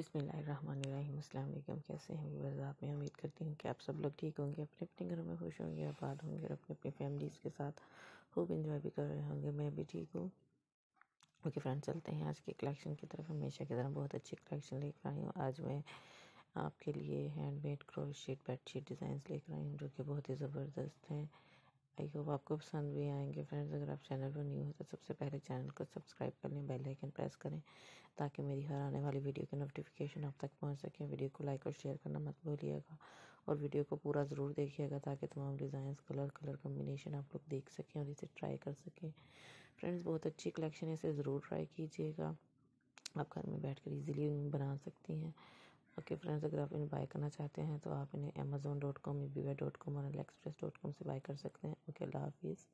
بسم اللہ الرحمن الرحیم السلام علیکم کیسے ہیں ویورز آپ میں امید کرتی ہوں کہ آپ سب لوگ ٹھیک ہوں گے اپنے اپنے گھر میں خوش ہوں گے آباد ہوں گے اور اپنے اپنے فیملیز کے ساتھ خوب انجوائے بھی کر رہے ہوں گے میں بھی ٹھیک ہوں اوکے فرینڈ چلتے ہیں آج کے کلیکشن کی طرف ہمیشہ کی طرح بہت اچھی کلیکشن لے کر آئی ہوں آج میں آپ کے لیے hand made crochet sheet bed sheet designs لے کر آئی ہوں جو کہ بہت ہی زبردست ہیں آئی ہوپ آپ کو پسند بھی آئیں گے فرینڈز اگر آپ چینل پر نیو ہو تو سب سے پہلے چینل کو سبسکرائب کر لیں بیل آئیکن پریس کریں تاکہ میری ہر آنے والی ویڈیو کے نوٹیفیکیشن آپ تک پہنچ سکیں ویڈیو کو لائک اور شیئر کرنا مت بھولیے گا اور ویڈیو کو پورا ضرور دیکھیے گا تاکہ تمام ڈیزائنس کلر کلر کمبینیشن آپ لوگ دیکھ سکیں اور اسے ٹرائی کر سکیں فرینڈز بہت اچھی کلیکشن ہے اسے ضرور ٹرائی کیجیے گا آپ گھر میں بیٹھ کر ایزیلی بنا سکتی ہیں کے فرینڈز اگر آپ انہیں بائی کرنا چاہتے ہیں تو آپ انہیں Amazon dot com eBay Y dot com اور الیکسپریس ڈاٹ کام سے بائی کر سکتے ہیں اوکے اللہ حافظ